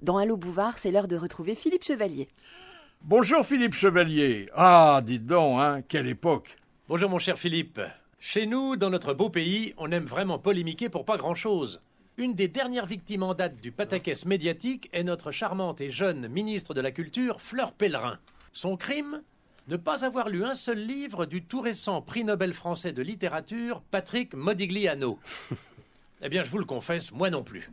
Dans Allo Bouvard, c'est l'heure de retrouver Philippe Chevalier. Bonjour Philippe Chevalier. Ah, dites donc, hein, quelle époque. Bonjour mon cher Philippe. Chez nous, dans notre beau pays, on aime vraiment polémiquer pour pas grand-chose. Une des dernières victimes en date du pataquès médiatique est notre charmante et jeune ministre de la Culture, Fleur Pellerin. Son crime Ne pas avoir lu un seul livre du tout récent prix Nobel français de littérature, Patrick Modigliano. Eh bien, je vous le confesse, moi non plus.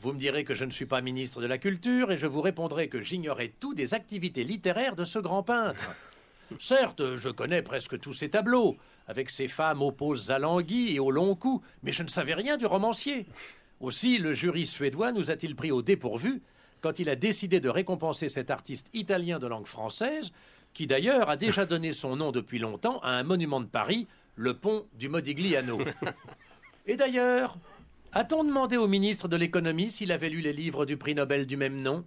Vous me direz que je ne suis pas ministre de la Culture et je vous répondrai que j'ignorais tout des activités littéraires de ce grand peintre. Certes, je connais presque tous ses tableaux, avec ses femmes aux poses alanguies et au long cou, mais je ne savais rien du romancier. Aussi, le jury suédois nous a-t-il pris au dépourvu quand il a décidé de récompenser cet artiste italien de langue française, qui d'ailleurs a déjà donné son nom depuis longtemps à un monument de Paris, le pont du Modigliano. Et d'ailleurs, a-t-on demandé au ministre de l'économie s'il avait lu les livres du prix Nobel du même nom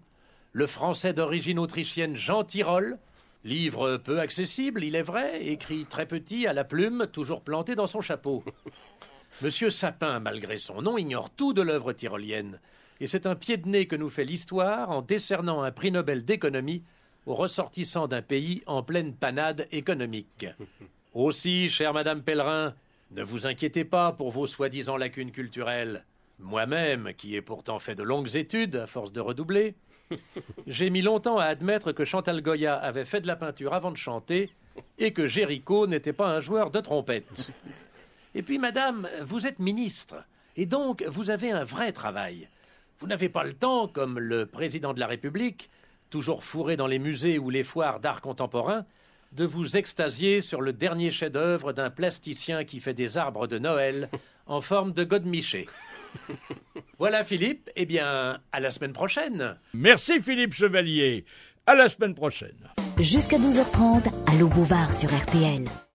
Le français d'origine autrichienne Jean Tyrol, Livre peu accessible, il est vrai, écrit très petit, à la plume, toujours planté dans son chapeau. Monsieur Sapin, malgré son nom, ignore tout de l'œuvre tyrolienne. Et c'est un pied de nez que nous fait l'histoire en décernant un prix Nobel d'économie aux ressortissants d'un pays en pleine panade économique. Aussi, chère Madame Pellerin, ne vous inquiétez pas pour vos soi-disant lacunes culturelles. Moi-même, qui ai pourtant fait de longues études à force de redoubler, j'ai mis longtemps à admettre que Chantal Goya avait fait de la peinture avant de chanter et que Géricault n'était pas un joueur de trompette. Et puis, madame, vous êtes ministre, et donc vous avez un vrai travail. Vous n'avez pas le temps, comme le président de la République, toujours fourré dans les musées ou les foires d'art contemporain, de vous extasier sur le dernier chef-d'œuvre d'un plasticien qui fait des arbres de Noël en forme de godemiché. voilà Philippe, et eh bien, à la semaine prochaine. Merci Philippe Chevalier, à la semaine prochaine. Jusqu'à 12h30, à Bouvard sur RTL.